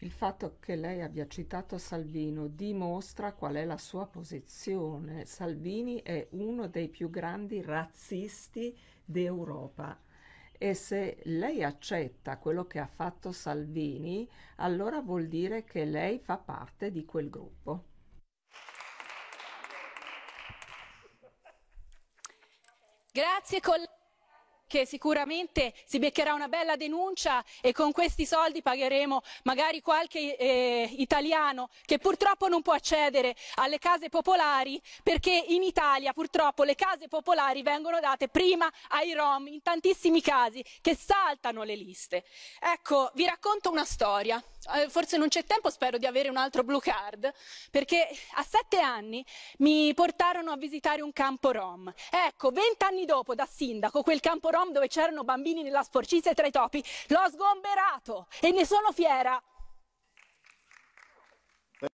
Il fatto che lei abbia citato Salvino dimostra qual è la sua posizione. Salvini è uno dei più grandi razzisti d'Europa. E se lei accetta quello che ha fatto Salvini, allora vuol dire che lei fa parte di quel gruppo. Grazie colleghi che sicuramente si beccherà una bella denuncia e con questi soldi pagheremo magari qualche eh, italiano che purtroppo non può accedere alle case popolari perché in italia purtroppo le case popolari vengono date prima ai rom in tantissimi casi che saltano le liste. ecco vi racconto una storia. Eh, forse non c'è tempo spero di avere un altro blue card perché a sette anni mi portarono a visitare un campo rom ecco vent'anni dopo da sindaco quel campo rom dove c'erano bambini nella sporcizia e tra i topi l'ho sgomberato e ne sono fiera.